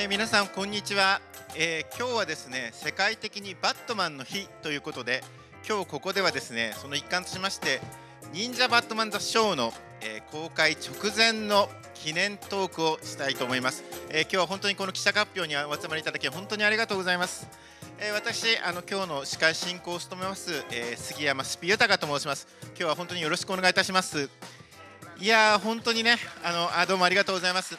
えー、皆さんこんにちは、えー、今日はですね世界的にバットマンの日ということで今日ここではですねその一環としまして忍者バットマンザショーの、えー、公開直前の記念トークをしたいと思います、え今日は本当にこの記者発表にお集まりいただき本当にありがとうございます、え私あの今日の司会進行を務めます、え杉山スピユタカと申します今日は本当によろしくお願いいたしますいや本当にねあのあどうもありがとうございます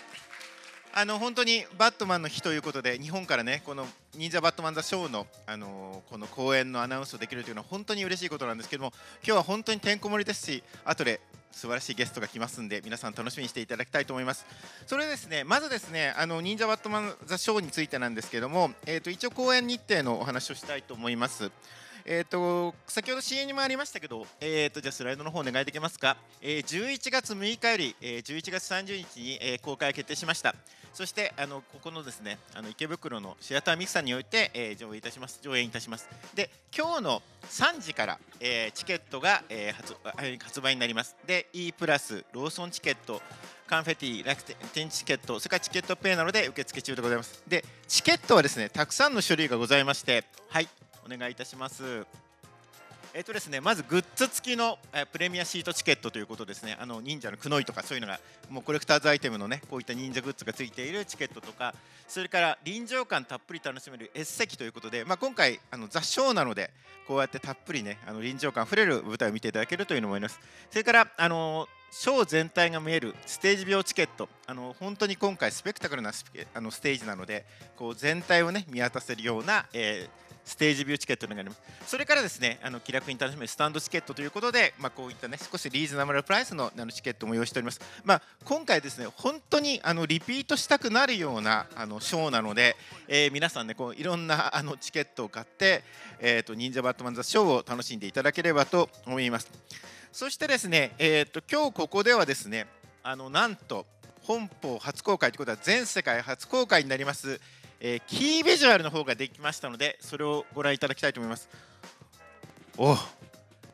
あの本当にバットマンの日ということで日本からねこの「忍者バットマン・ザ・ショーの」あのこの公演のアナウンスをできるというのは本当に嬉しいことなんですけども今日は本当にてんこ盛りですし後で素晴らしいゲストが来ますんで皆さん楽しみにしていただきたいと思いますそれですねまずですねあの忍者バットマンザショーについてなんですけどもえっ、と一応公演日程のお話をしたいと思いますえっ、と先ほど c m にもありましたけどえっ、とじゃあスライドの方お願いできますか、え11月6日より、え11月30日に、え公開決定しましたそしてあのここのですねあの池袋のシアターミクさんにおいて、えー、上映いたします上演いたしますで今日の3時から、えー、チケットが、えー、発発売になりますで E プラスローソンチケットカンフェティ楽天チケットそれからチケットペイなどで受付中でございますでチケットはですねたくさんの種類がございましてはいお願いいたしますえっ、とですね、まずグッズ付きの、えプレミアシートチケットということですねあの忍者のくのいとかそういうのがもうコレクターズアイテムのねこういった忍者グッズが付いているチケットとかそれから臨場感たっぷり楽しめる S 席ということで、まあ、今回あの座礁なのでこうやってたっぷりねあの臨場感あふれる舞台を見ていただけるというのもありますそれからあのショー全体が見えるステージ病チケットあの本当に今回スペクタクルなスあのステージなのでこう全体をね見渡せるような、えー、ステージビューチケットになります。それからですね、あの気楽に楽しめるスタンドチケットということで、まあ、こういったね、少しリーズナブルプライスのあのチケットも用意しております。まあ、今回ですね、本当にあのリピートしたくなるようなあのショーなので、えー、皆さんね、こういろんなあのチケットを買って、えーと、忍者バットマン・ザ・ショーを楽しんでいただければと思います。そしてですね、えーと今日ここではですね、あのなんと本邦初公開ということは全世界初公開になりますえー、キービジュアルの方ができましたのでそれをご覧いただきたいと思いますお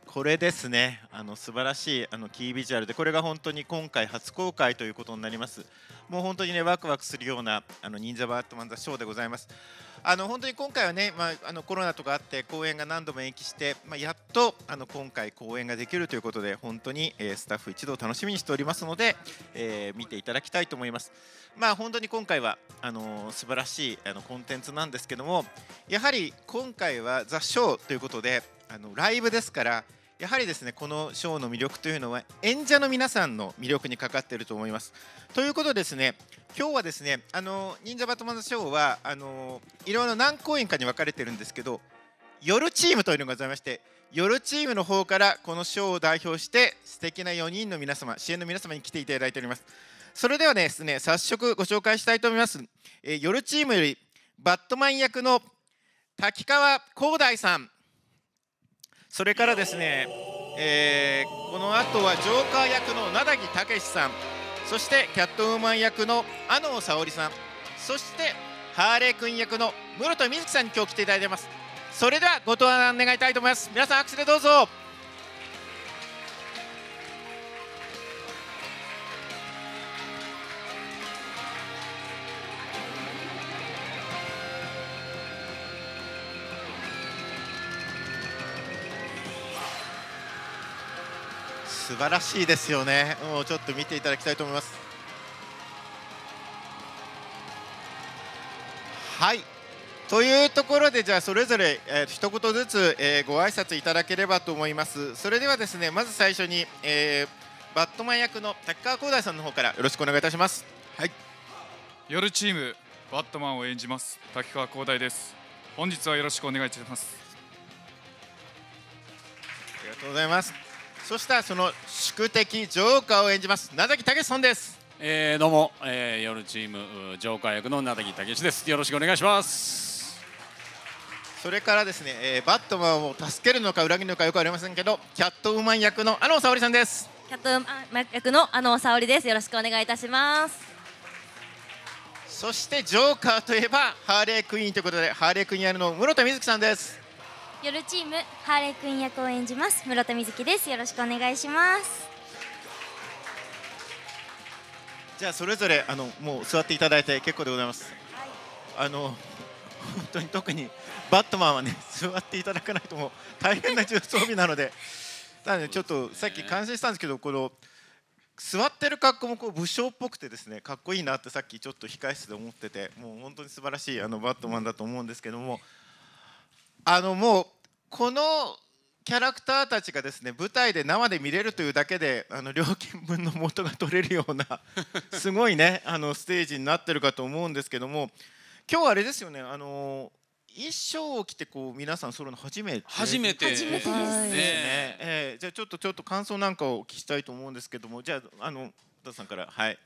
これですねあの素晴らしいあのキービジュアルでこれが本当に今回初公開ということになりますもう本当にねワクワクするようなあの忍者バットマンザショーでございますあの本当に今回はね、まあ、あのコロナとかあって公演が何度も延期して、まあ、やっとあの今回公演ができるということで本当に、えー、スタッフ一同楽しみにしておりますので、えー、見ていただきたいと思います。まあ、本当に今回はあのー、素晴らしいあのコンテンツなんですけどもやはり今回は「ザ・ショー」ということであのライブですからやはりですねこのショーの魅力というのは演者の皆さんの魅力にかかっていると思います。ということですね今日はですねあの忍者バトマンショーはあのいろいろ何公演かに分かれてるんですけど夜チームというのがございまして夜チームの方からこのショーを代表して素敵な4人の皆様支援の皆様に来ていただいておりますそれではですね早速ご紹介したいと思います、えー、夜チームよりバットマン役の滝川光大さんそれからですね、えー、この後はジョーカー役の名木武さんそしてキャットウーマン役の安野沙織さんそしてハーレー君役の室戸瑞希さんに今日来ていただいてますそれではご登壇願いたいと思います皆さんアクセルどうぞ素晴らしいですよね、もうちょっと見ていただきたいと思います。はいというところでじゃあそれぞれ、えー、一言ずつ、えー、ご挨拶いただければと思いますそれではですねまず最初に、えー、バットマン役の滝川光大さんの方からよろしくお願いいたしますはい夜チームバットマンを演じます滝川光大です本日はよろしくお願いいたしますありがとうございますそしたらその宿敵ジョーカーを演じます名崎武さんです、えー、どうも、えー、夜チームジョーカー役の名崎武ですよろしくお願いしますそれからですね、えー、バットマンを助けるのか裏切るのかよくありませんけどキャットウーマン役の安野沙織さんですキャットウーマン役の安野沙織ですよろしくお願いいたしますそしてジョーカーといえばハーレークイーンということでハーレークイーンやるの室田瑞希さんです夜チームハーレー君役を演じます室田瑞希ですよろしくお願いしますじゃあそれぞれあのもう座っていただいて結構でございます、はい、あの本当に特にバットマンはね座っていただかないとも大変な重装備なのでなのでちょっとさっき感心したんですけどこの座ってる格好もこう武将っぽくてですねかっこいいなってさっきちょっと控え室で思っててもう本当に素晴らしいあのバットマンだと思うんですけどもあのもうこのキャラクターたちがですね舞台で生で見れるというだけであの料金分の元が取れるような すごいねあのステージになってるかと思うんですけども今日あれですよねあの衣装を着てこう皆さん揃うの初めて初めてですね、えー、じゃあちょっとちょっと感想なんかを聞きたいと思うんですけどもじゃああの田さんからはい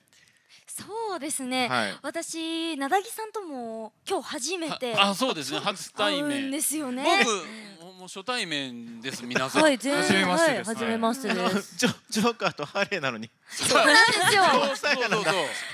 そうですね、はい、私なだぎさんとも今日初めてあそうですね初対面ですよね僕もう初対面です皆さんはい全初めましてです、はい、初めましてですジョジョーカーとハーレーなのにそうなんですよそうそうそう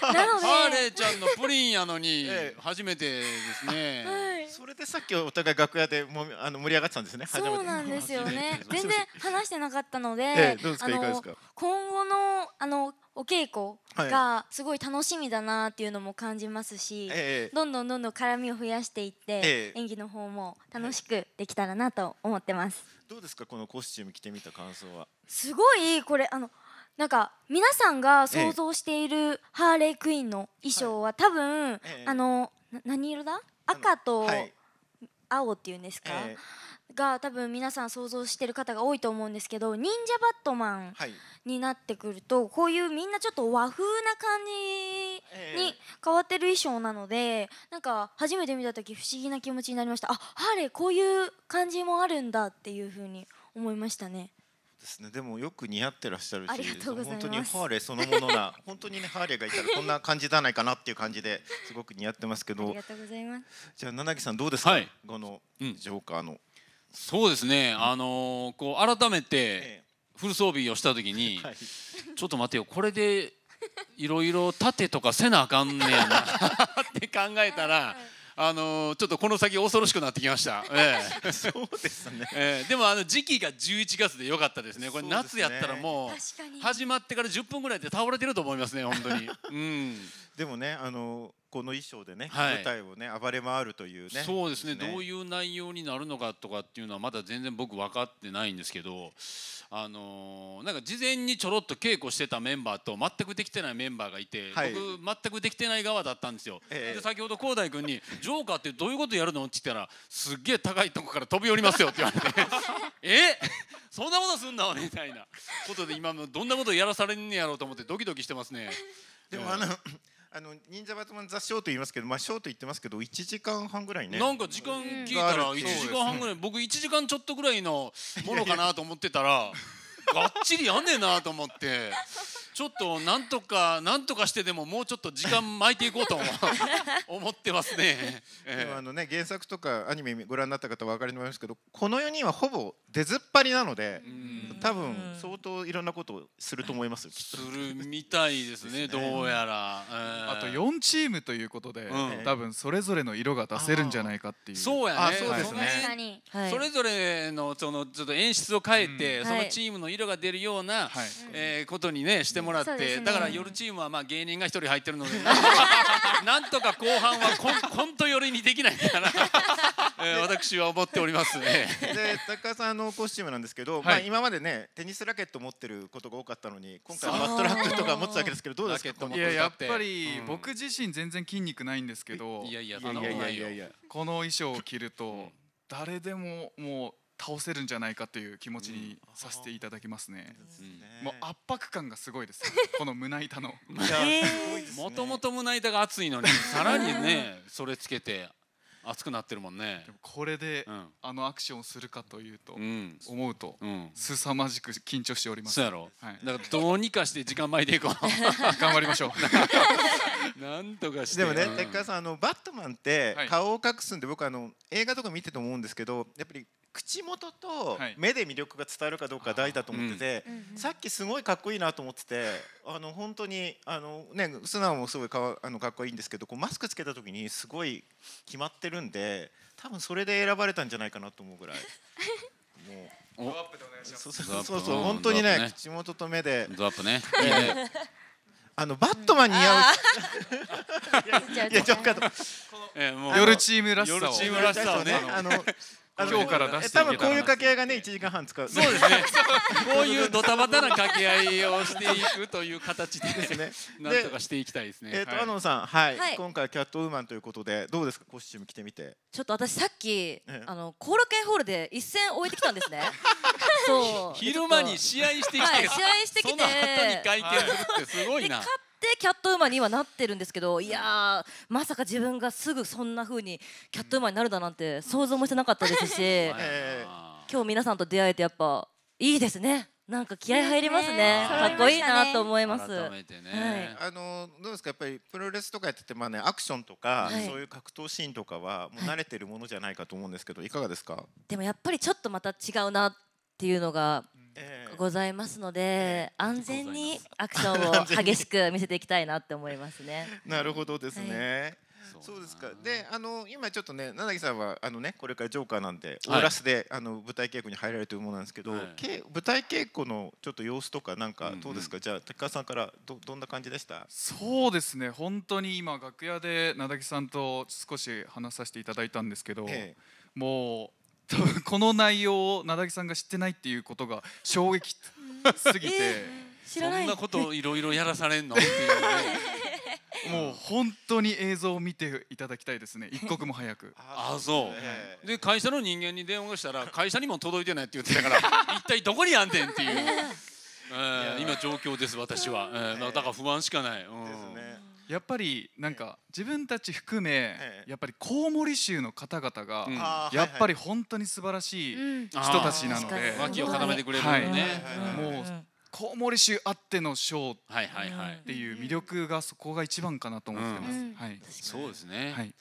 ハーレーちゃんのプリンやのに初めてですね、はい、それでさっきお互い楽屋でもあの盛り上がってたんですねそうなんですよね全然話してなかったので、ええ、どうですかいかがですか今後のあのお稽古がすごい楽しみだなっていうのも感じますし、ええ、どんどんどんどん絡みを増やしていって、え、演技の方も楽しくできたらなと思ってます、どうですかこのコスチューム着てみた感想はすごいこれあのなんか皆さんが想像しているハーレークイーンの衣装は多分、あの何色だ赤と青っていうんですか、が多分皆さん想像してる方が多いと思うんですけど忍者バットマンになってくると、こういうみんなちょっと和風な感じに変わってる衣装なので、なんか初めて見た時不思議な気持ちになりましたあハーレーこういう感じもあるんだっていうふうに思いましたね。ですね。でもよく似合ってらっしゃるし、本当にハーレーそのものな、本当にねハーレーがいたらこんな感じじゃないかなっていう感じで すごく似合ってますけど。ありがとうございます。じゃあ七木さんどうですか？はい、このジョーカーのそうですね、あのー、こう改めてフル装備をした時に、ちょっと待てよこれでいろいろ盾とかせなあかんねやな って考えたら。あのー、ちょっとこの先恐ろしくなってきました。ええ、そうですね。ええ、でもあの時期が11月でよかったですね。これ夏やったらもう始まってから10分ぐらいで倒れてると思いますね。本当に。うん。でもね、あのこの衣装でね、はい、舞台をね暴れ回るというねそうですね、ね、どういう内容になるのかとかっていうのはまだ全然僕分かってないんですけどあのー、なんか事前にちょろっと稽古してたメンバーと全くできてないメンバーがいて、はい、僕全くできてない側だったんですよ、ええ、で先ほど広大君に「ジョーカーってどういうことやるの?」って言ったら「すっげえ高いとこから飛び降りますよ」って言われて「えそんなことすんの?」みたいなことで今もどんなことやらされんねやろうと思ってドキドキしてますね。でもあの、えーあの忍者バトマンザショーと言いますけど、まあショーと言ってますけど、一時間半ぐらいね。なんか時間聞いたら1時間半ぐらい、僕1時間ちょっとぐらいのものかなと思ってたら、がっちりやんねえなと思って。ちょっとなんとかなんとかしてでももうちょっと時間巻いていこうと 思ってますね。あのね原作とかアニメご覧になった方は分かりますけどこの4人はほぼ出ずっぱりなので多分相当いろんなことをすると思います。するみたいですねどうやら、えー、あと4チームということで、うん、多分それぞれの色が出せるんじゃないかっていうそうやねそうですね、はい、それぞれのそのちょっと演出を変えて、うん、そのチームの色が出るような、はい、えー、ことにねしてももらって、ね、だから夜チームはまあ芸人が一人入ってるので なんとか後半はコンコント寄りにできないかな、え私は思っておりますね。で高さんのコスチュームなんですけど、はい、まあ、今までねテニスラケット持ってることが多かったのに今回はバットラックとか持つわけですけどどうですかいややっぱり、僕自身全然筋肉ないんですけどいやいやいやいやいやこの衣装を着ると誰でももう。倒せるんじゃないかという気持ちにさせていただきますね。うん、もう圧迫感がすごいです。この胸板の。もともと胸板が熱いのに、さらにね、それつけて。熱くなってるもんね。これで、うん、あのアクションをするかというと、うん、思うと、うん、凄まじく緊張しております。そうやろ。はい、だからどうにかして時間前でいこう。頑張りましょう。なんとかして。でもね、鉄、う、火、ん、さんあのバットマンって、顔を隠すんで僕あの映画とか見てて思うんですけど、やっぱり口元と目で魅力が伝えるかどうか大事だと思ってて、さっきすごいかっこいいなと思っててあの本当にあの、ね、素直もすごいかわあのかっこいいんですけどこうマスクつけた時にすごい決まってるんで多分それで選ばれたんじゃないかなと思うぐらい。もうそうそうそう本当にね口元と目で。ドアップね。あのバットマン似合う。いやちょっと。夜チームらしさを。夜チームらしさをね。あの今日から出して多分こういう掛け合いがね1時間半使うそうですね こういうドタバタな掛け合いをしていくという形でですね なんとかしていきたいですねえっ、ー、と、はい、安野さん、はい、はい、今回キャットウーマンということでどうですかコスチューム着てみてちょっと私さっき、うん、あのコ後楽園ホールで一戦終えてきたんですね そう昼間に試合してきて、はい、試合してきてその後に会見するってすごいな、カッキャットウーマンに今なってるんですけどいやまさか自分がすぐそんなふうにキャットウーマンになるだなんて想像もしてなかったですし、今日皆さんと出会えてやっぱいいですね。なんか気合入りますね。かっこいいなと思います。改めてね。あのどうですかやっぱりプロレスとかやっててまあねアクションとか、そういう格闘シーンとかはもう慣れてるものじゃないかと思うんですけど、い、かがですか？でもやっぱりちょっとまた違うなっていうのがございますので、安全にアクションを 激しく見せていきたいなって思いますね。なるほどですね。はい、そうですかであの今ちょっとね七木さんはあの、ね、これからジョーカーなんで、はい、オーラスであの舞台稽古に入られてるものなんですけど、はい、舞台稽古のちょっと様子とかなんかどうですか、うんうん、じゃあ高橋さんからどどんな感じでしたそうですね本当に今楽屋で七木さんと少し話させていただいたんですけど、ええ、もう多分この内容を名ださんが知ってないっていうことが衝撃すぎて、えー、そんなこといろいろやらされんのっていう、ね、もう本当に映像を見ていただきたいですね一刻も早く ああそう、えー、で会社の人間に電話したら会社にも届いてないって言ってたから一体どこにあんねんっていう、えー、今状況です私は、えー、だから不安しかない、うん、ですねやっぱりなんか自分たち含めやっぱりコウモリ州の方々がやっぱり本当に素晴らしい人たちなので脇を固めてくれるよね、もうコウモリ州あってのショーっていう魅力がそこが一番かなと思ってます、はい、そうですね、はい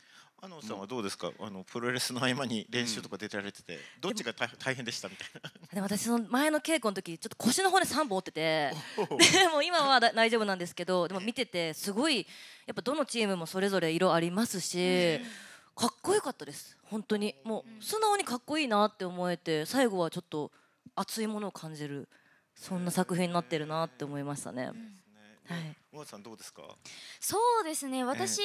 安野さんはどうですか、あのプロレスの合間に練習とか出てられてて、どっちが大変でしたみたいな 私その前の稽古の時ちょっと腰の骨で3本折ってて でも今は大丈夫なんですけどでも見ててすごいやっぱどのチームもそれぞれ色ありますし。かっこよかったです本当にもう素直にかっこいいなって思えて最後はちょっと熱いものを感じるそんな作品になってるなって思いましたね。はい尾形さんどうですかそうですね私、えー、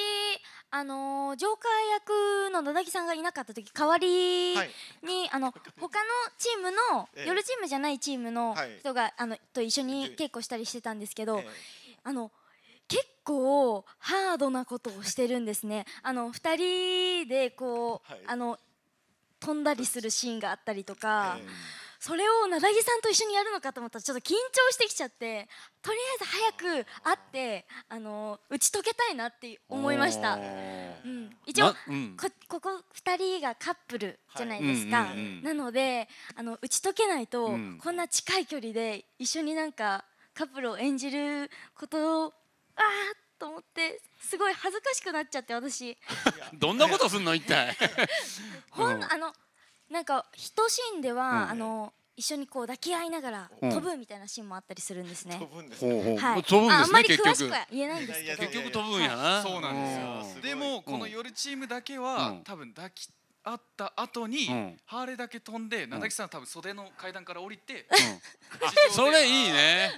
あのジョーカー役の野田木さんがいなかった時代わりに、はい、あの他のチームの、えー、夜チームじゃないチームの人が、はい、あのと一緒に稽古したりしてたんですけど、えー、あの結構ハードなことをしてるんですね。あの2人でこう、はい、あの飛んだりするシーンがあったりとか。えーそれをな木さんと一緒にやるのかと思ったらちょっと緊張してきちゃってとりあえず早く会ってあの打ち解けたいなって思いました、うん、一応、うん、こここ2人がカップルじゃないですか、なのであの打ち解けないと、うん、こんな近い距離で一緒になんかカップルを演じることをああと思ってすごい恥ずかしくなっちゃって私どんなことすんの一体 ほん、うん、あのなんか一シーンでは、あの一緒にこう抱き合いながら飛ぶみたいなシーンもあったりするんですね。飛ぶんですはい。飛ぶんですね。あんまり詳しくは言えないんですけど。結局飛ぶんやな。そうなんですよ。でもこの夜チームだけは多分抱きあった後に、うんハーレーだけ飛んで七木さんは多分袖の階段から降りて、地 それいいね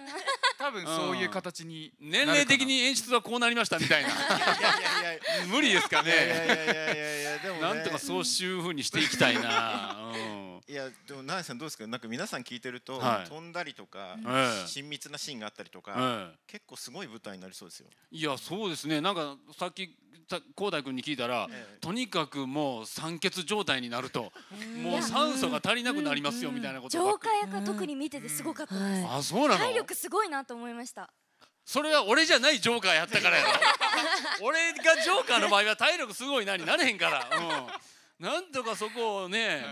多分そういう形に年齢的に演出はこうなりましたみたいな無理ですかいやいやねいやいやいやいやでもなんとかそういうふうにしていきたいな、うんいやでもナエさんどうですかなんか皆さん聞いてると、はい飛んだりとか、ええ親密なシーンがあったりとか、ええ結構すごい舞台になりそうですよいやそうですねなんかさっき浩大君に聞いたら、とにかくもう酸欠状態になるともう酸素が足りなくなりますよみたいなこと浄化役は特に見ててすごかったです、あそうなの体力すごいなと思いましたそれは俺じゃないジョーカーやったからや 俺がジョーカーの場合は体力すごいなになれへんから、うん、なんとかそこをね、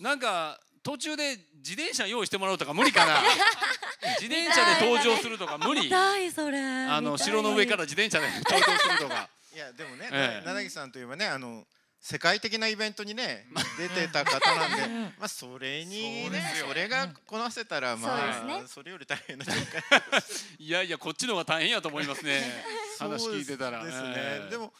うん、なんか途中で自転車用意してもらうとか無理かな 自転車で登場するとか無理いそれ。あの城の上から自転車で登場するとかいやでもね、ええ、柳さんといえばねあの世界的なイベントにね出てた方なんで、まあそれにねそれがこなせたらまあそ,、れより大変ないやいやこっちの方が大変やと思いますね。話聞いてたら。ですね。えー、でも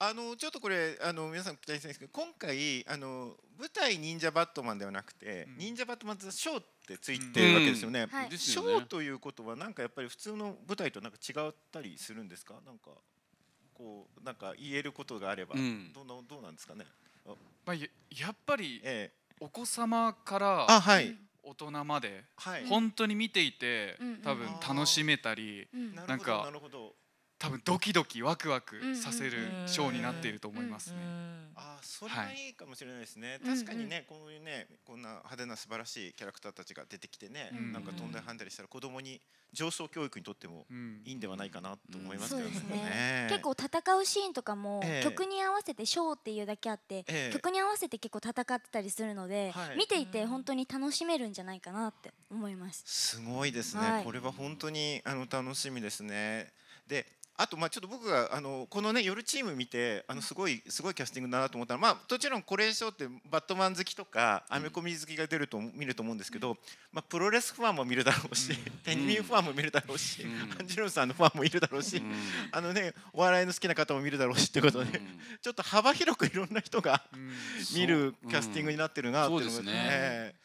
あのちょっとこれあの皆さん期待してるんですけど今回あの舞台忍者バットマンではなくて、うん、忍者バットマンショーってついてるわけですよね。うんはい、ショーということはなんかやっぱり普通の舞台となんか違ったりするんですかなんか。こうなんか言えることがあれば、うん、どのどうなんですかね。まあやっぱり、ええ、お子様からあはい。大人まで、はい、本当に見ていて、多分楽しめたり、うん、なんか多分ドキドキワクワクさせるショーになっていると思いますね。あそれはいいかもしれないですね、はい、確かにねこういうねこんな派手な素晴らしいキャラクターたちが出てきてね、うんなんか飛んだりはんだりしたら子供に上層教育にとってもいいんではないかなと思いますけど、ね結構戦うシーンとかも、曲に合わせてショーっていうだけあって、えー、曲に合わせて結構戦ってたりするので、はい、見ていて本当に楽しめるんじゃないかなって思います。すごいですね、はい、これは本当にあの楽しみですねであとまあちょっと僕があのこのね夜チーム見てあのすごいすごいキャスティングだなと思ったのはまあもちろんこれ賞ってバットマン好きとかアメコミ好きが出ると見ると思うんですけどまあプロレスファンも見るだろうし テニミンファンも見るだろうしアンジュロさんのファンもいるだろうしあのねお笑いの好きな方も見るだろうしってことでちょっと幅広くいろんな人が見るキャスティングになってるなっていうのがね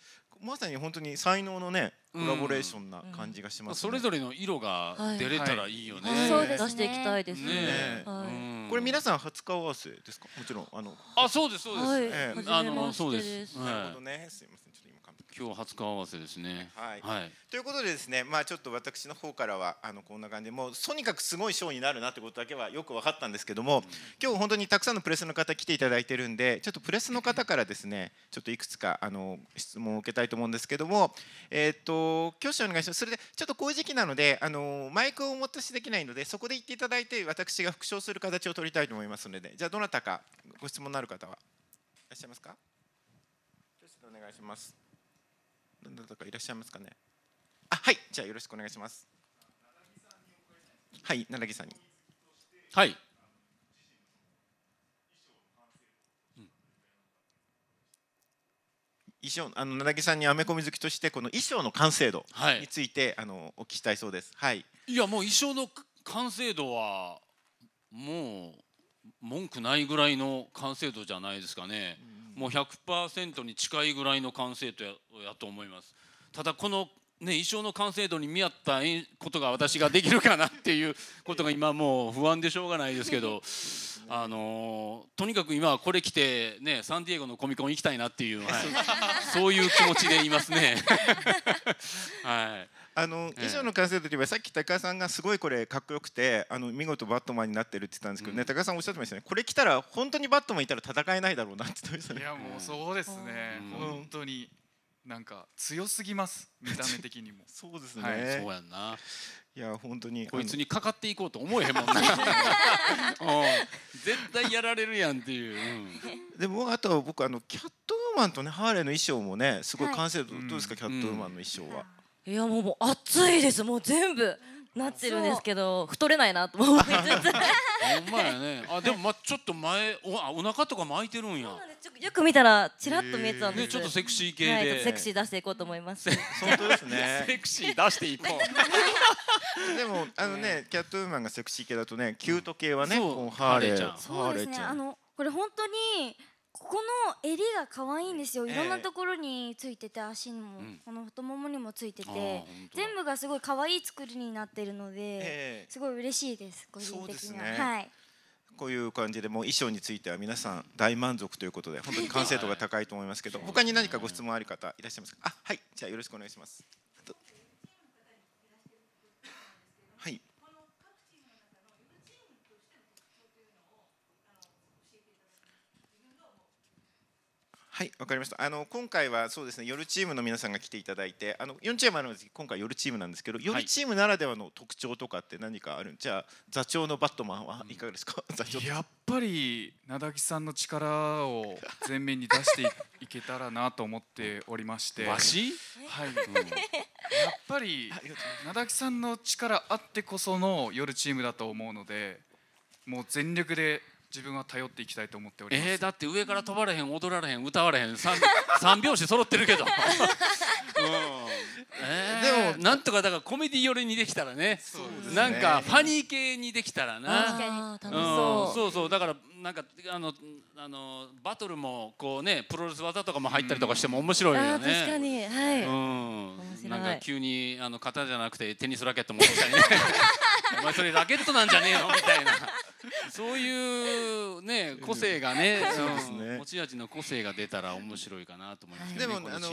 まさに本当に才能のねコラボレーションな感じがします、ねうんうん、それぞれの色が出れたらいいよね、はい出していきたいですね、ねはい、これ皆さん初顔合わせですかもちろんあのあそうですそうです、えー、あのそうですなるほどねすいません今日初顔合わせですね。はい、はい、ということでですね、まあ、ちょっと私の方からはあのこんな感じでもうとにかくすごいショーになるなってことだけはよく分かったんですけども、うん、今日本当にたくさんのプレスの方来ていただいてるんでちょっとプレスの方からですねちょっといくつかあの質問を受けたいと思うんですけども、えーと、と挙手お願いしますそれでちょっとこういう時期なのであのマイクをお持しできないのでそこで言っていただいて私が復唱する形を取りたいと思いますのでじゃあどなたかご質問のある方はいらっしゃいますか挙手お願いします。どなたかいらっしゃいますかねあはいじゃあよろしくお願いしますはい奈良木さんにはい衣装あの奈良木さんにアメコミ好きとしてこの衣装の完成度について、はい、あのお聞きしたいそうです。はい。いやもう衣装の完成度はもう文句ないぐらいの完成度じゃないですかね。うんもう100%に近いぐらいの完成度やと思います。ただこのね、衣装の完成度に見合ったことが私ができるかなっていうことが今もう不安でしょうがないですけど、あのとにかく今はこれ着て、ね、サンディエゴのコミコン行きたいなっていう、はい、そういう気持ちでいますね。はいあの衣装の完成度といえばさっき高さんがすごいこれかっこよくてあの見事バットマンになってるって言ったんですけどね、うん、高さんおっしゃってましたねこれ着たら本当にバットマンいたら戦えないだろうなって言ってましたねいやもうそうですね、うん、本当になんか強すぎます見た目的にも そうですね、はい、そうやんないや本当にこいつにかかっていこうと思えへんもんね 絶対やられるやんっていう、うん、でもあとは僕あのキャットウーマンとねハーレーの衣装もねすごい完成度、はい、どうですか、うん、キャットウーマンの衣装は、いやもうもう熱いですもう全部なってるんですけど太れないなと思いつつほんまやねあでもまちょっと前おあお腹とか巻いてるんやよく見たらちらっと見えてたんです、ね、ちょっとセクシー系で、はい、セクシー出していこうと思います本当ですねセクシー出していこうでもあのねキャットウーマンがセクシー系だとねキュート系はね、うん、ハーレーそうですねあのこれ本当にここの襟が可愛いんですよ、いろんなところについてて足にも、この太ももにもついてて全部がすごい可愛い作りになってるので、すごい嬉しいです個人的には、ね、はいこういう感じでもう衣装については皆さん大満足ということで本当に完成度が高いと思いますけど他に何かご質問ある方いらっしゃいますかあはいじゃあよろしくお願いします。はい、わかりました。あの今回はそうですね、夜チームの皆さんが来ていただいて、あの4チームあるんですけど、今回夜チームなんですけど、夜チームならではの特徴とかって何かあるん？じゃあ座長のバットマンはいかがですか？う ん、やっぱりだきさんの力を前面に出していけたらなと思っておりまして、わし？はい。うん、やっぱりだき さんの力あってこその夜チームだと思うので、もう全力で自分は頼っていきたいと思っておりますえー、だって上から飛ばれへん踊られへん歌われへん三3 拍子揃ってるけど、うえー、でもなんとかだからコメディ寄りにできたらねそうですねなんかファニー系にできたらな楽しそう、うん、そうそうだからなんかあのあのバトルもこうねプロレス技とかも入ったりとかしても面白いよね。うん、確かにはい。うん。なんか急にあの型じゃなくてテニスラケットもったりね。お前それラケットなんじゃねえのみたいな。そういうね個性がね,、ね持ち味の個性が出たら面白いかなと思いますね、でもあの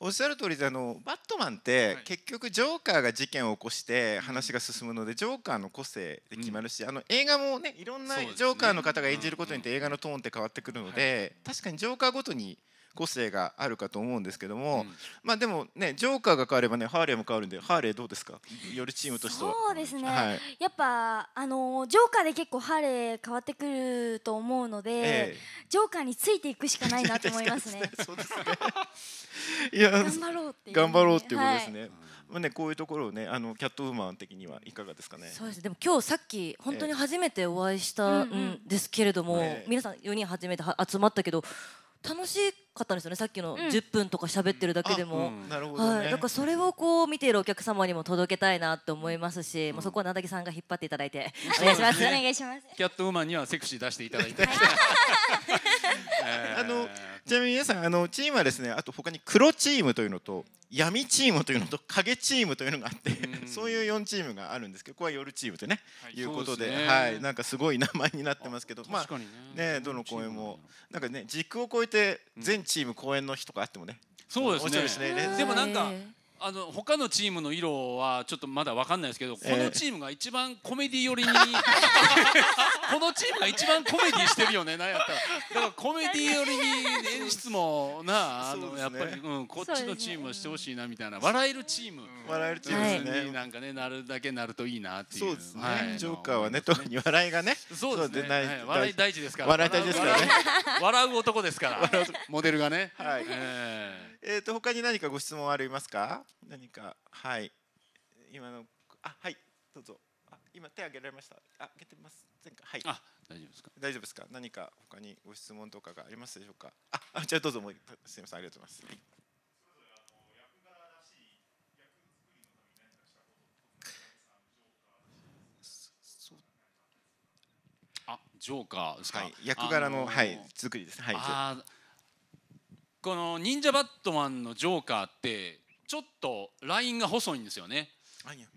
おっしゃる通りであのバットマンって結局ジョーカーが事件を起こして話が進むのでジョーカーの個性で決まるし、あの映画もねいろんなジョーカーの方が演じることによって映画のトーンって変わってくるので、確かにジョーカーごとに。個性があるかと思うんですけども、うん、まあでもねジョーカーが変わればねハーレーも変わるんでハーレーどうですかよりチームとしてはそうですね、はい、やっぱあのジョーカーで結構ハーレー変わってくると思うので、ええ、ジョーカーについていくしかないなと思いますね頑張ろうっていう、ね、頑張ろうっていうことですね、はいまあね、こういうところをねあのキャットウーマン的にはいかがですかねそうですでも今日さっき本当に初めてお会いしたんですけれども、えー、皆さん四人初めて集まったけど楽しいかったんですよねさっきの10分とか喋ってるだけでも、はい、だからそれをこう見ているお客様にも届けたいなと思いますし、もうそこは名竹さんが引っ張っていただいてお願いします、お願いしますキャットウーマンにはセクシー出していただいて、あのちなみに皆さんあのチームはですねあと他に黒チームというのと闇チームというのと影チームというのがあって、そういう4チームがあるんですけどここは夜チームとね、い、うことではいなんかすごい名前になってますけどまあねどの公演もなんかね軸を超えて全チーム公演の日とかあってもねそうですね、ね、でもなんかあの他のチームの色はちょっとまだ分かんないですけど、このチームが一番コメディ寄りに このチームが一番コメディしてるよねなんやったらだからコメディ寄りに演出もなあの、ね、やっぱり、うん、こっちのチームはしてほしいなみたいな、笑えるチーム、笑えるチームですねはい、なんかねなるだけなるといいなっていうそうですね、はい、ジョーカーはね特に笑いがねそうですね、はい、笑い大事ですから笑い大事ですからね笑う男ですからモデルがねはいえー、えー、と他に何かご質問ありますか何かはい今のあはいどうぞあ今手挙げられましたあげてますはいあ大丈夫ですか大丈夫ですか何か他にご質問とかがありますでしょうかああじゃあどうぞもうすみませんありがとうございます、はいあジョーカーですか、はい、役柄の、のはい作りです、はい、この「忍者バットマン」のジョーカーってちょっとラインが細いんですよね。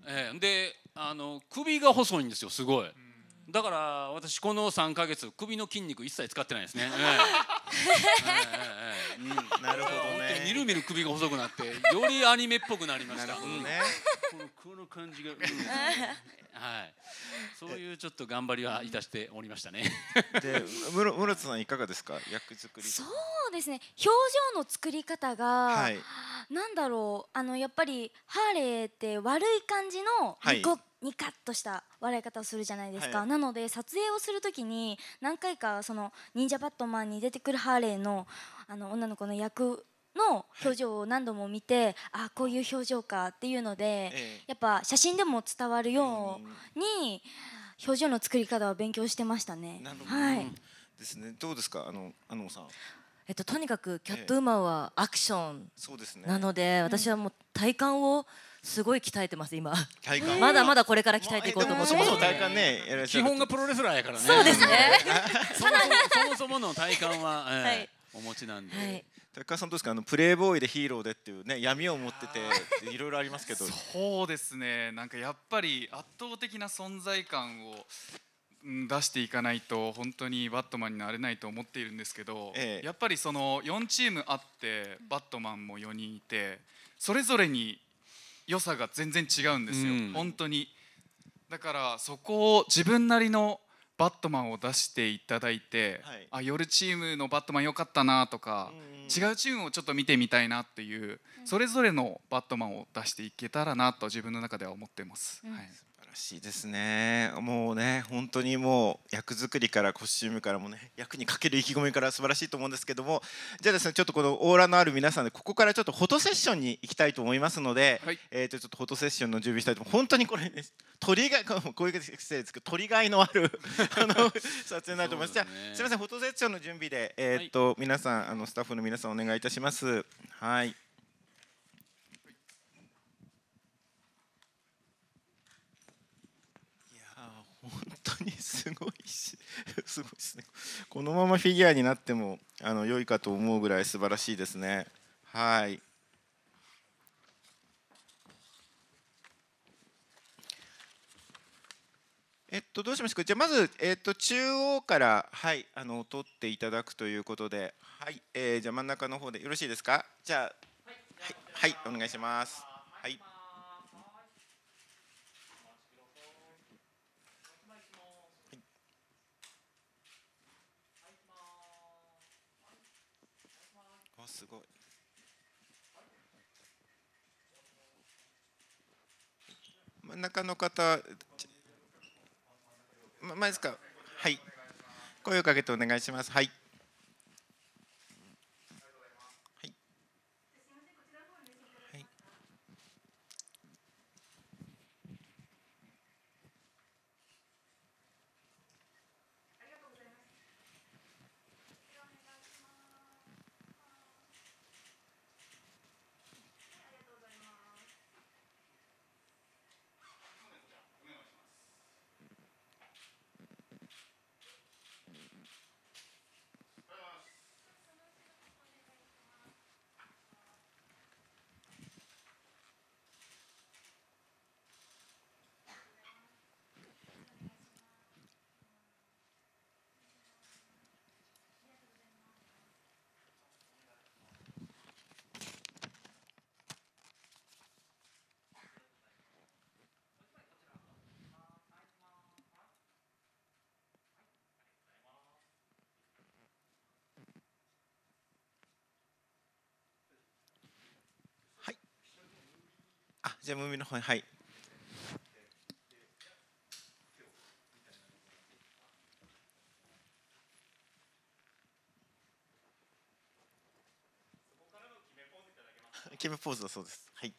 えー、であの首が細いんですよすごい。だから私この三か月首の筋肉一切使ってないですね。なるほどね。みるみる首が細くなってよりアニメっぽくなりました。ね、このこの感じが、うん、はい、そういうちょっと頑張りはいたしておりましたね。で、室室津さんいかがですか、役作り。そうですね、表情の作り方が、はい、なんだろう、あのやっぱりハーレーって悪い感じのニコ、はい、ニカッとした笑い方をするじゃないですか、はい、なので撮影をするときに何回かその忍者バットマンに出てくるハーレーのあの女の子の役の表情を何度も見て、はい、あこういう表情かっていうので、えー、やっぱ写真でも伝わるように表情の作り方は勉強してましたね。はい、ですねどうですかあのあのさんえっと、とにかくキャットウーマンはアクションなので、ええね、私はもう体幹をすごい鍛えてます今体幹 まだまだこれから鍛えていこうと思って、まあ、そもそも体幹ね基本がプロレスラーやからねそうですね そもそもの体幹は、えー、はい、お持ちなんで、はい高橋さんどうですかあのプレイボーイでヒーローでっていうね闇を持ってていろいろありますけどそうですねなんかやっぱり圧倒的な存在感を出していかないと本当にバットマンになれないと思っているんですけど、ええ、やっぱりその4チームあってバットマンも4人いてそれぞれに良さが全然違うんですよ、うん、本当にだからそこを自分なりのバットマンを出していただいて、はい、あ夜チームのバットマン良かったなとか、違うチームをちょっと見てみたいなっていう、それぞれのバットマンを出していけたらなと自分の中では思ってます。はいらしいですねもうね本当にもう役作りからコスチュームからもね役にかける意気込みから素晴らしいと思うんですけどもじゃあですねちょっとこのオーラのある皆さんでここからちょっとフォトセッションに行きたいと思いますので、はい、えー、とちょっとフォトセッションの準備したいと本当にこれね鳥が こういう失礼ですけど鳥がいのある あの撮影になると思います、ね、じゃすみませんフォトセッションの準備で、えーと、はい、皆さんあのスタッフの皆さんお願いいたします。はい当にすごいし すごいですねこのままフィギュアになってもあの良いかと思うぐらい素晴らしいですねはいえっと、どうしますか、じゃあまず、えっと、中央から、はい、あの取っていただくということで、はい、えー、じゃあ真ん中の方でよろしいですか、じゃあ、はい、はい、お願いします。はいすごい。真ん中の方、ま、までか。はい。声をかけてお願いします。はい。じゃあ、ムービーの方に、はい。決めポーズだそうです。はい。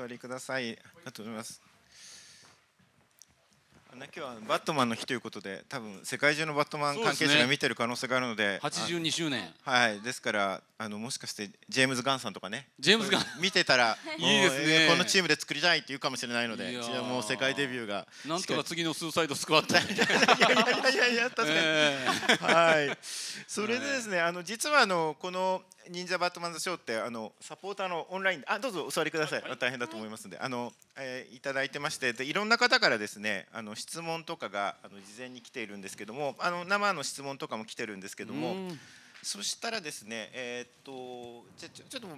座りください。ありがとうございます。今日はバットマンの日ということで多分世界中のバットマン関係者が見てる可能性があるのでで、ね、82周年はいですからあのもしかしてジェームズ・ガンさんとかねジェームズ・ガン見てたら いいですねこのチームで作りたいって言うかもしれないのでもう世界デビューがなんとか次のスーサイドスクワットいやいやいやいや確かに、えー、はいそれでですねあの実はあのこの忍者バットマンズショーってあのサポーターのオンラインあどうぞお座りください、はい、大変だと思いますのであの、えー、いただいてましてでいろんな方からですねあの質問とかがあの事前に来ているんですけどもあの生の質問とかも来てるんですけどもそしたらですねえー、っとちょちょっと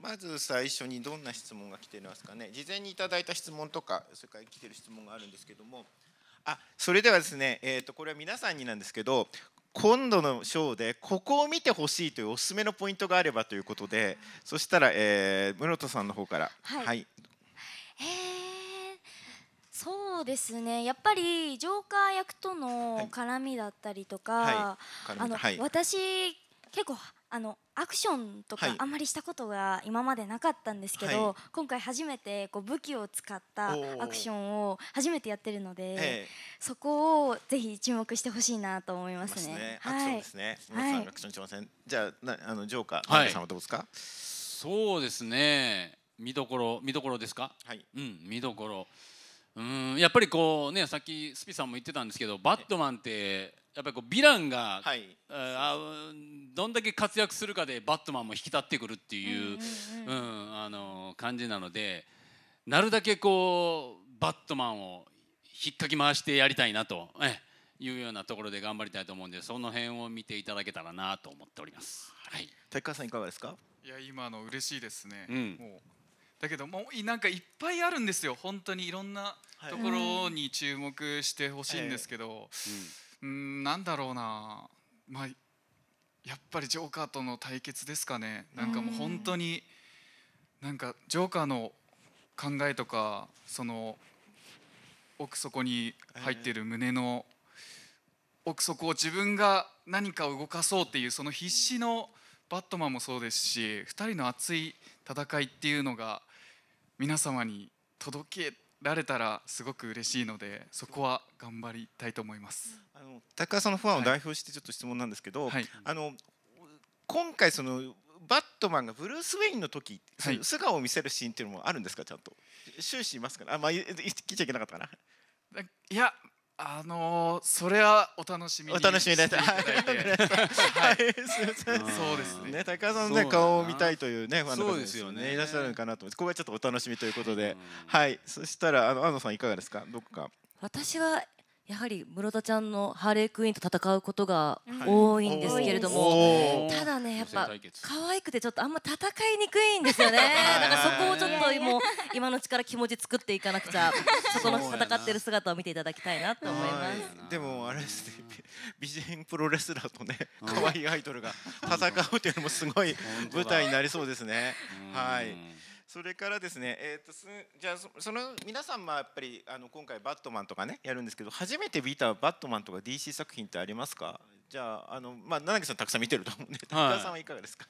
まず最初にどんな質問が来てますかね事前にいただいた質問とかそれから来てる質問があるんですけども。あそれではですね、えーとこれは皆さんになんですけど今度のショーでここを見てほしいというおすすめのポイントがあればということでそしたら、えー、室戸さんの方から。はい、はい、えー、そうですねやっぱりジョーカー役との絡みだったりとか、はいはい、あの、私結構あのアクションとかあんまりしたことが今までなかったんですけど、はい、今回初めてこう武器を使ったアクションを初めてやってるので、えー、そこをぜひ注目してほしいなと思いますね。アクションですね。はい、アクション挑戦。じゃああのジョーカー、はい、さんはどうですか。そうですね。見どころ見どころですか。はい。うん見どころ。うんやっぱりこうねさっきスピさんも言ってたんですけどバットマンってやっぱりこうヴィランが、はい、あどんだけ活躍するかでバットマンも引き立ってくるっていう感じなのでなるだけこうバットマンを引っかき回してやりたいなと。えいうようなところで頑張りたいと思うんでその辺を見ていただけたらなと思っております。はい。高川さんいかがですか？いや今の嬉しいですね。うん、もうだけどもうなんかいっぱいあるんですよ本当にいろんなところに注目してほしいんですけど、うん、なんだろうな、まあ、やっぱりジョーカーとの対決ですかねなんかもう本当になんかジョーカーの考えとかその奥底に入ってる胸の奥底を自分が何かを動かそうっていうその必死のバットマンもそうですし2人の熱い戦いっていうのが皆様に届けられたらすごく嬉しいのでそこは頑張りたいと思います。あの高橋さんのファンを代表してちょっと質問なんですけど、はい、あの今回そのバットマンがブルース・ウェインの時、はい、素顔を見せるシーンっていうのもあるんですかちゃんと終始いますからあまあ聞いちゃいけなかったかな。いやあのー、それはお楽しみお楽しみです。はい、すみません。そうですね。ね高さんね顔を見たいというねファンの方ですよねいらっしゃるかなと思って、ここはちょっとお楽しみということで、はい。そしたらあの安野さんいかがですか。どこか。私はやはり室田ちゃんのハーレークイーンと戦うことが多いんですけれども、ただねやっぱ可愛くてちょっとあんま戦いにくいんですよね だからそこをちょっともう今のうちから気持ち作っていかなくちゃ そこの戦ってる姿を見ていただきたいなと思いますでもあれですね 美人プロレスラーとね可愛いアイドルが戦うというのもすごい舞台になりそうですねはい。それからですね、えーと、すじゃあその皆さんもやっぱりあの今回バットマンとかねやるんですけど初めて見たバットマンとか DC 作品ってありますかじゃああの、まあ、七木さんたくさん見てると思うんで、田中さんはいかがですか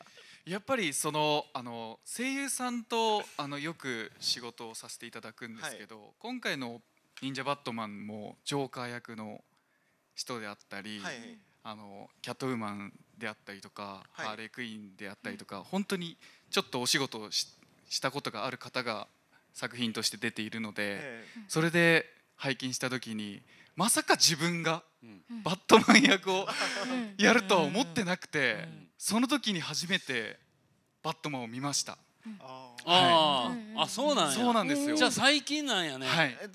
やっぱりそのあの声優さんとあのよく仕事をさせていただくんですけど、はい、今回の「忍者バットマン」もジョーカー役の人であったり、はい、あのキャットウーマンであったりとか、ハーレークイーンであったりとか、うん、本当にちょっとお仕事をして。したことがある方が作品として出ているので、それで拝見した時にまさか自分がバットマン役をやるとは思ってなくて、その時に初めてバットマンを見ました。あ、はい、あ、そうなんそうなんですよ。じゃあ最近なんやね。はい。え、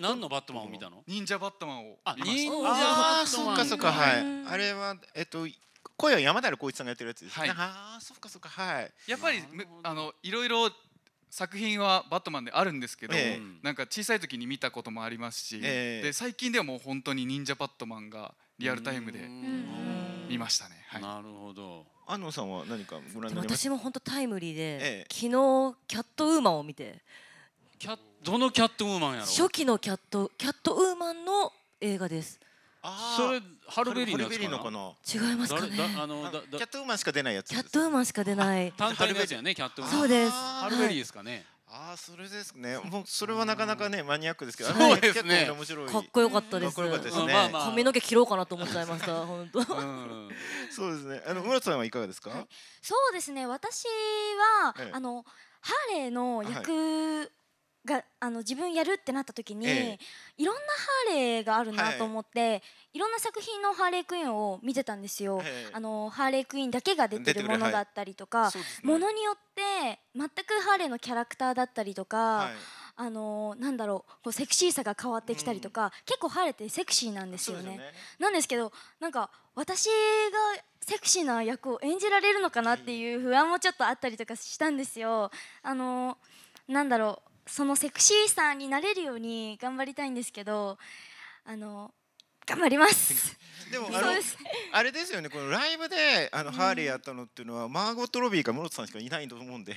何のバットマンを見たの？忍者バットマンを。あ、忍者バットマン。そうかそうかはい。あれはえっと声は山田浩一さんがやってるやつですね、はい、ああそっかそっかはいやっぱりあのいろいろ作品は「バットマン」であるんですけど、えー、なんか小さい時に見たこともありますし、えー、で最近ではもう本当に「忍者バットマン」がリアルタイムで見ましたね、はい、なるほど安野さんは何かご覧になりま私も本当タイムリーで、ええ、昨日キャットウーマンを見てキャどのキャットウーマンやろ初期のキャットキャットウーマンの映画ですそれハルベリーのやつかな違いますかねあのだキャットウーマンしか出ないやつキャットウーマンしか出ない単体のやつやねキャットウーマンそうですハルベリーですかねああそれですねもうそれはなかなかねマニアックですけどそうですね面白いかっこよかったですまあ髪の毛切ろうかなと思っちゃいました本当そうですねあの村さんはいかがですかそうですね私はあのハーレーの役があの自分やるってなった時に、ええ、いろんなハーレーがあるなと思って、はい、いろんな作品のハーレークイーンを見てたんですよ、え、あのハーレークイーンだけが出てるものだったりとか、はい、ものによって全くハーレーのキャラクターだったりとか。はいあのなんだろうこうセクシーさが変わってきたりとか、うん、結構晴れてセクシーなんですよね、ね、なんですけどなんか私がセクシーな役を演じられるのかなっていう不安もちょっとあったりとかしたんですよ。あのなんだろうそのセクシーさんになれるように頑張りたいんですけどあの頑張ります でもあのあれですよねこのライブであの、ハーリーやったのっていうのはマーゴット・ロビーか室津さんしかいないと思うんで、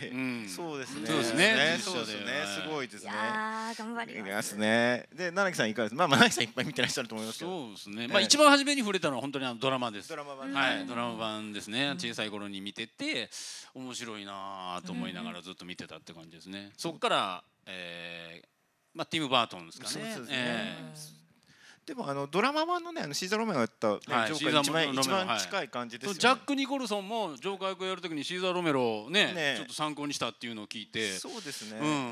そうですねそうですねそうですねすごいですねいや頑張りますねで七木さんいかがですまあ七木さんいっぱい見てらっしゃると思いますそうですね、まあ一番初めに触れたのは本当にあのドラマですドラマ版、はいドラマ版ですね小さい頃に見てて面白いなと思いながらずっと見てたって感じですねそこからえーまあ、ティム・バートンですかね。そうですねえーでもあのドラマ版のねあのシーザー・ロメンがやった、ねはい、ジョーカー一番一番近い感じですよね、はい、ジャック・ニコルソンもジョーカー役をやるときにシーザー・ロメロをね、ね、ちょっと参考にしたっていうのを聞いてそうですね、うん、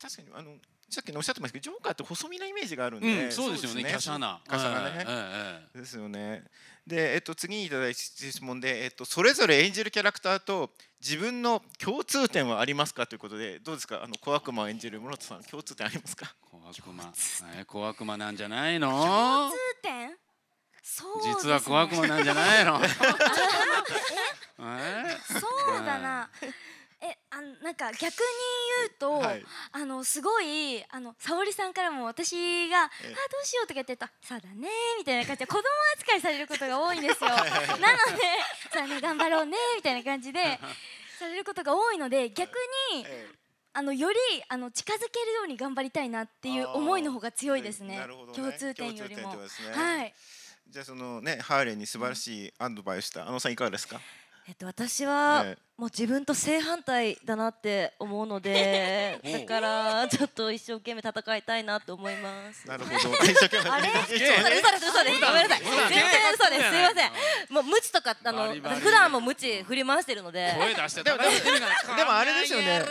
確かにあのさっきのおっしゃってますけどジョーカーって細身なイメージがあるんで、うん、そうですよね華奢な華奢なね、ええ、ですよねで、えっと、次にいただいた質問で、えっと、それぞれ演じるキャラクターと自分の共通点はありますかということでどうですかあの小悪魔を演じる室田さん共通点ありますか小悪魔、えー、小悪魔なんじゃないの共通点そう、ね、実は小悪魔なんじゃないの そうだなえあなんか逆に言うと、はい、あのすごいあの沙織さんからも私が「あどうしよう」とか言ってた「そうだね」みたいな感じで子供扱いされることが多いんですよなので「さあね頑張ろうね」みたいな感じでされることが多いので逆に、あのよりあの近づけるように頑張りたいなっていう思いの方が強いですね、ね、共通点よりも、ね、はいじゃあそのねハーレーに素晴らしいアドバイスした、あのさんいかがですかえっと、私はもう自分と正反対だなって思うので だからちょっと一生懸命戦いたいなと思います。なるほど。一生懸命あれ？嘘です嘘ですごめんなさい。全然嘘です。すみません。もう無知とかあの普段も無知振り回してるので。声出しでもでもあれですよね。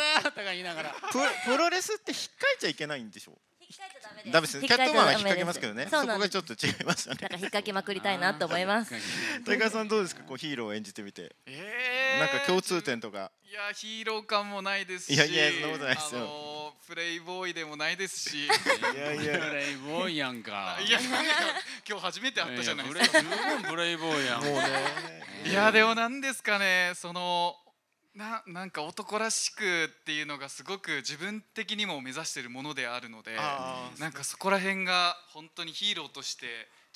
プロレスって引っかいちゃいけないんでしょう。ダメです。キャットマンは引っ掛けますけどね。そこがちょっと違いますよね。なんか引っ掛けまくりたいなと思います。大川さんどうですか、こうヒーローを演じてみて。えー、なんか共通点とか。いやヒーロー感もないですし。いやいやそんなことないですよ。あのー、プレイボーイでもないですし。いやいやプレイボーイやんか。いや今日初めて会ったじゃないですか。プレイボーイやん。もうね。いやでもなんですかねそのななんか男らしくっていうのがすごく自分的にも目指しているものであるのでなんかそこら辺が本当にヒーローとして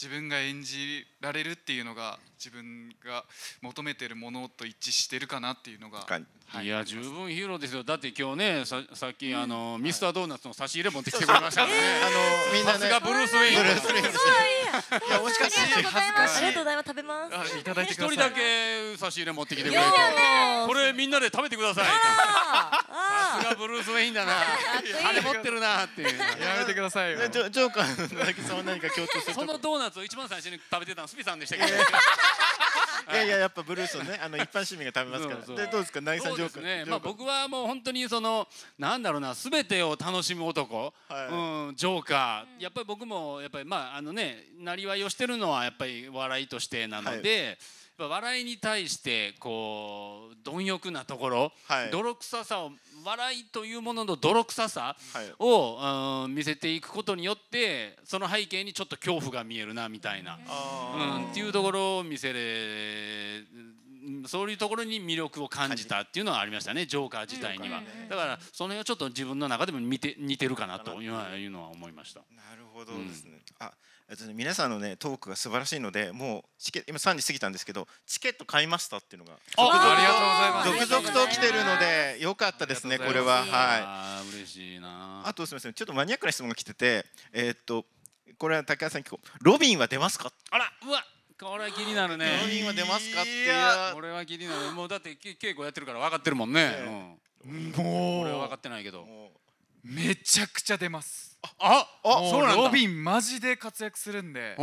自分が演じられるっていうのが自分が求めてるものと一致してるかなっていうのが、はい、いや十分ヒーローですよだって今日ねささっきあの、うん、ミスタードーナツの差し入れ持ってきてくれましたね、えー、あのみんなねブルースウェインブルースウェインいやもしかして恥ずかしいありがとうございます食べますいただいてください一人だけ差し入れ持ってきてくれてこれみんなで食べてくださいさすがブルースウェインだなあれ持ってるなっていうやめてくださいよジョーカーのん何か共通するそのドーナツを一番最初に食べてたのスピさんでしたけど、ね。いやいややっぱブルースをねあの一般市民が食べますから。そうそうでどうですか内さジョーク。ね、まあ僕はもう本当にそのなんだろうなすべてを楽しむ男、はい、うんジョーカーやっぱり僕もやっぱりまああのねなりわいをしてるのはやっぱり笑いとしてなので。はい笑いに対してこう貪欲なところ、はい、泥臭さを笑いというものの泥臭さを、はい、見せていくことによってその背景にちょっと恐怖が見えるなみたいな、うん、っていうところを見せれそういうところに魅力を感じたっていうのはありましたねジョーカー自体にはだからその辺はちょっと自分の中でも見て似てるかなというのは思いましたなるほどですね、うん、あ皆さんのねトークが素晴らしいのでもうチケ今3時過ぎたんですけどチケット買いましたっていうのがありがとうございます続々と来てるのでよかったですねこれははい嬉しいなあとすみませんちょっとマニアックな質問が来ててえー、っとこれは竹谷さん結構ロビンは出ますかあらうわこれは気になるねロビンは出ますかっていうこれは気になるもうだって稽古やってるから分かってるもんね、えー、うん、もう俺は分かってないけどめちゃくちゃ出ますああそうなんだロビンマジで活躍するんで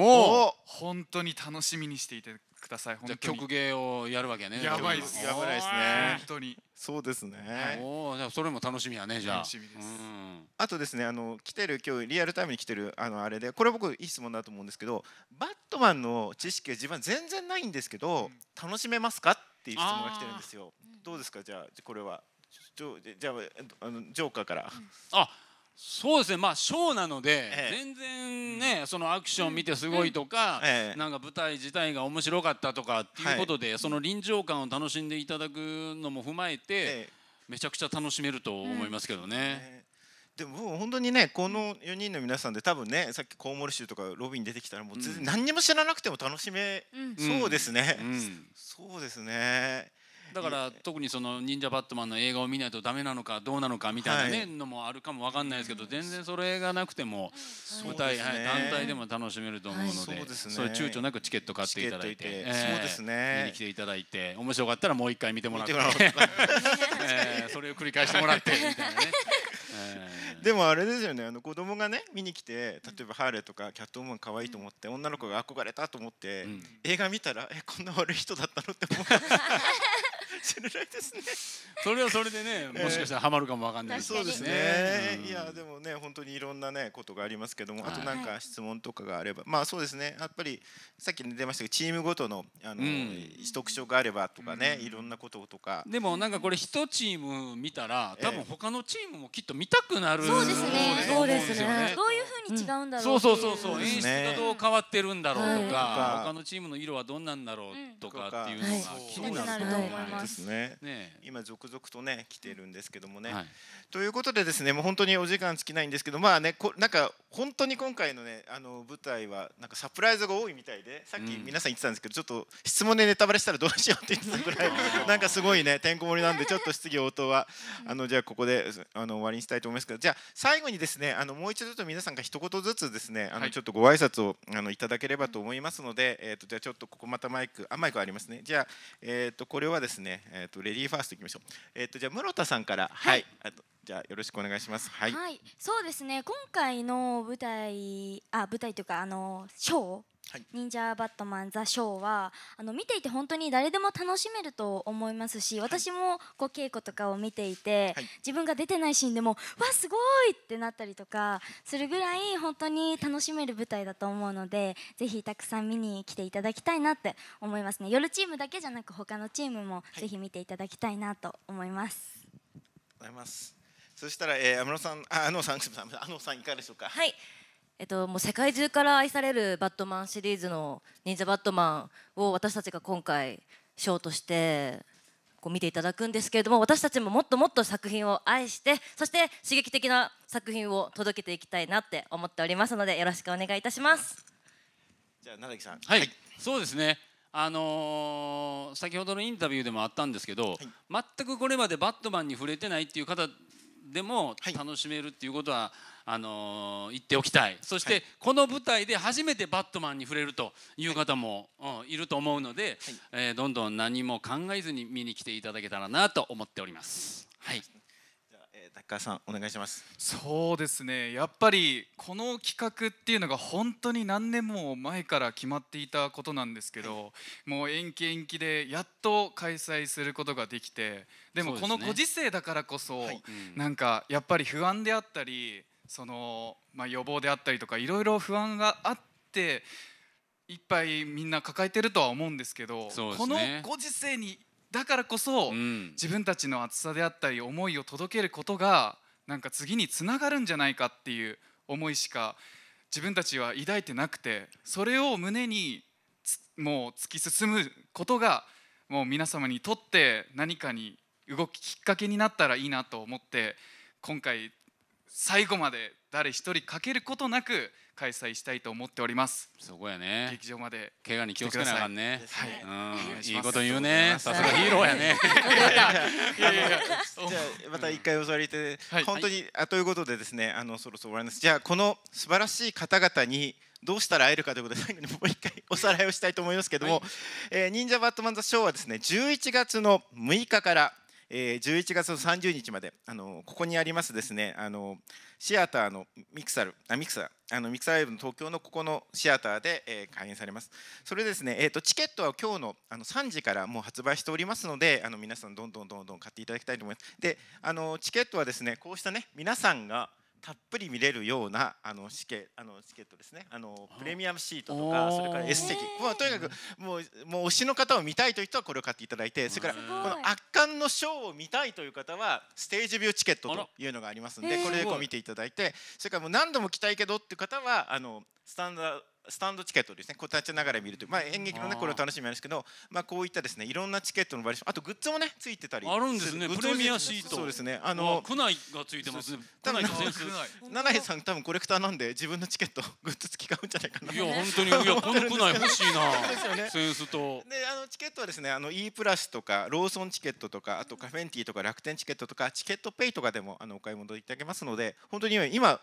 本当に楽しみにしていてくださいじゃ曲芸をやるわけねやばいですやばいですね本当にそうですね、はおじゃそれも楽しみやねじゃあ楽しみです、あとですねあの来てる今日リアルタイムに来てるあのあれでこれ僕いい質問だと思うんですけどバットマンの知識は自分全然ないんですけど、楽しめますかっていう質問が来てるんですよどうですかじゃあこれはじゃああのジョーカーから、あそうですねまあショーなので、ええ、全然ねそのアクション見てすごいとか、え、なんか舞台自体が面白かったとかっていうことで、はい、その臨場感を楽しんでいただくのも踏まえて、めちゃくちゃ楽しめると思いますけどね。でも本当にねこの4人の皆さんで多分ねさっきコウモリ州とかロビーに出てきたらもう全然何にも知らなくても楽しめ、そうですね、うんうん、そうですねだから特にその忍者バットマンの映画を見ないとダメなのかどうなのかみたいなね、のもあるかもわかんないですけど、全然それがなくても舞台、はい、団体でも楽しめると思うので、そうですね。れ躊躇なくチケット買っていただいて、そうですね。見に来ていただいて、面白かったらもう一回見てもらって、それを繰り返してもらってみたいなね。でもあれですよねあの子供がね見に来て例えばハーレーとかキャットウーマン可愛いと思って、女の子が憧れたと思って、映画見たらえこんな悪い人だったのって思うしれないですね。それはそれでね、もしかしたらハマるかもわかんないです、そうですね。うん、いやでもね、本当にいろんなねことがありますけども、あとなんか質問とかがあれば、はい、まあそうですね。やっぱりさっき出ましたけど、チームごとのあの、うん、特徴があればとかね、うん、いろんなこととか。でもなんかこれ一チーム見たら、多分他のチームもきっと見たくなる、えー。そうですね。そうですね。どういううに違うんだろう。そうそうそうそう。演出がどう変わってるんだろうとか、他のチームの色はどんなんだろうとかっていうのが気になると思います。ますねね今続々とね来てるんですけどもね、はい、ということでですねもう本当にお時間尽きないんですけどまあねこなんか本当に今回のねあの舞台はなんかサプライズが多いみたいでさっき皆さん言ってたんですけど、うん、ちょっと質問でネタバレしたらどうしようって言ってたぐらい なんかすごいねてんこ盛りなんでちょっと質疑応答はあのじゃあここであの終わりにしたいと思いますけどじゃあ最後にですねあのもう一度ちょっと皆さんが一言ずつですねあのちょっとご挨拶をあのいただければと思いますので、えー、とじゃあちょっとここまたマイクあマイクありますねじゃあ、えー、とこれはですねえっ、ー、とレディーファーストいきましょう。えっ、ー、とじゃあ室田さんから、はい、はい、じゃあよろしくお願いします。はい、はい、そうですね。今回の舞台、あ、舞台というかあのショーはい、忍者バットマン・ザ・ショーは」あの見ていて本当に誰でも楽しめると思いますし私もこう稽古とかを見ていて、自分が出てないシーンでも「わすごい!」ってなったりとかするぐらい本当に楽しめる舞台だと思うのでぜひたくさん見に来ていただきたいなって思いますね夜チームだけじゃなく他のチームもぜひ見ていただきたいなと思います。ございますそしたら、えー、安室さん、あ、安野さん、安野さん、いかがでしょうか。はい、えっと、もう世界中から愛されるバットマンシリーズの「忍者バットマン」を私たちが今回ショーとしてこう見ていただくんですけれども私たちももっともっと作品を愛してそして刺激的な作品を届けていきたいなって思っておりますのでよろしくお願いいたします。じゃあ奈木さん、はい、はい、そうですねあのー、先ほどのインタビューでもあったんですけど、はい、全くこれまでバットマンに触れてないっていう方でも楽しめるっていうことは、あの言っておきたいそして、この舞台で初めてバットマンに触れるという方も、いると思うので、えー、どんどん何も考えずに見に来ていただけたらなと思っております。はい高橋さんお願いしますそうですねやっぱりこの企画っていうのが本当に何年も前から決まっていたことなんですけど、はい、もう延期延期でやっと開催することができてでもこのご時世だからこそ、ね、はい、なんかやっぱり不安であったりその、まあ、予防であったりとかいろいろ不安があっていっぱいみんな抱えてるとは思うんですけど、ね、このご時世にだからこそ、うん、自分たちの熱さであったり思いを届けることがなんか次につながるんじゃないかっていう思いしか自分たちは抱いてなくてそれを胸にもう突き進むことがもう皆様にとって何かに動ききっかけになったらいいなと思って今回最後まで誰一人かけることなく開催したいと思っておりますそこやね劇場まで怪我に気をつけなあかんねはい、うん、いいこと言うねさすがヒーローやねいやいや じゃあまた一回お座りいて、はい、本当にあということでですねあのそろそろ終わりますじゃあこの素晴らしい方々にどうしたら会えるかということで最後にもう一回おさらいをしたいと思いますけども、はい、えー、忍者バットマン・ザ・ショーはですね11月の6日からえー、11月の30日まであのここにありますですねあのシアターのミクサルあミクサあのミクサーライブの東京のここのシアターで、えー、開演されます。それですね、えーと、とチケットは今日のあの3時からもう発売しておりますのであの皆さんどんどんどんどん買っていただきたいと思います。であのチケットはですねこうしたね皆さんがたっぷり見れるようなあのチケあのチケットですねあのプレミアムシートとかそれから S 席、まあ、とにかくもうもう推しの方を見たいという人はこれを買っていただいてそれからこの圧巻のショーを見たいという方はステージビューチケットというのがありますのでこれう見ていただいてそれからもう何度も来たいけどっていう方はあのスタンダスタンドチケットですねこう立ちながら見るという、まあ、演劇のねこれ楽しみなんですけど、まあ、こういったですねいろんなチケットのバリエーションあとグッズもねついてたりあるんですねプレミアシートそうですねあの区内がついてますねただ七重さん多分コレクターなんで自分のチケット グッズ付き買うんじゃないかないや本当にいやこの区内欲しいな センスとであのチケットはですねあの E プラスとかローソンチケットとかあとカフェンティーとか楽天チケットとかチケットペイとかでもあのお買い物いただけますので本当に今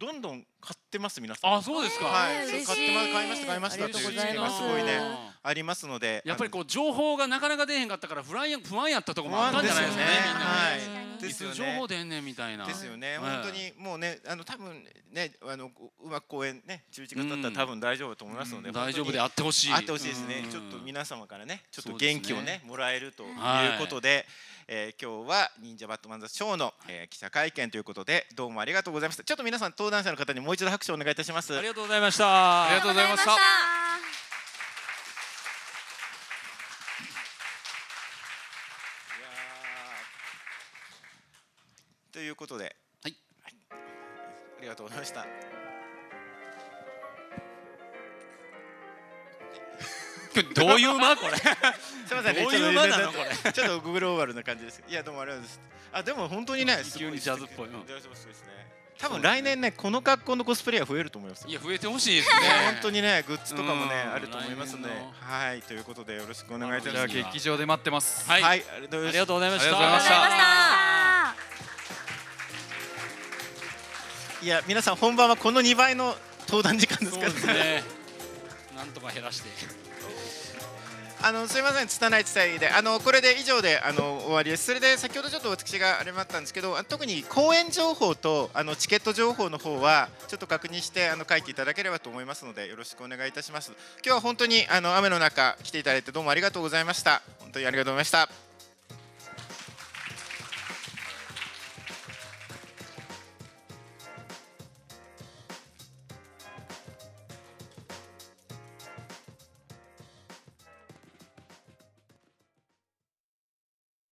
どんどん買ってます皆さん。あそうですか。はい。買ってます買いました買いましたという事件がすごいねありますので。やっぱりこう情報がなかなか出へんかったから不安や不安やったとこもあったんじゃないですかね。はい。ですよね。情報出んねみたいな。ですよね。本当にもうねあの多分ねあのうまく公演ね11月だったら多分大丈夫だと思いますので。大丈夫であってほしい。あってほしいですね。ちょっと皆様からねちょっと元気をねもらえるということで。えー、今日は忍者バットマンザショーの、えー、記者会見ということでどうもありがとうございましたちょっと皆さん登壇者の方にもう一度拍手をお願いいたしますありがとうございましたありがとうございましたどういう間これ すみませんね。どういう間なのこれ。ちょっとグローバルな感じですいやどうもありがとうございます。あでも本当にね急にジャズっぽい。多分来年ねこの格好のコスプレイヤー増えると思いますいや増えてほしいですね本当にねグッズとかもねあると思いますのはいということでよろしくお願いいたします劇場で待ってますはい、はい、ありがとうございましたいや皆さん本番はこの2倍の登壇時間ですからね、なんとか減らしてあのすいません、拙い伝えで、あのこれで以上であの終わりです。それで先ほどちょっと私があれもあったんですけど、特に公演情報とあのチケット情報の方はちょっと確認してあの書いていただければと思いますので、よろしくお願いいたします。今日は本当にあの雨の中来ていただいてどうもありがとうございました。本当にありがとうございました。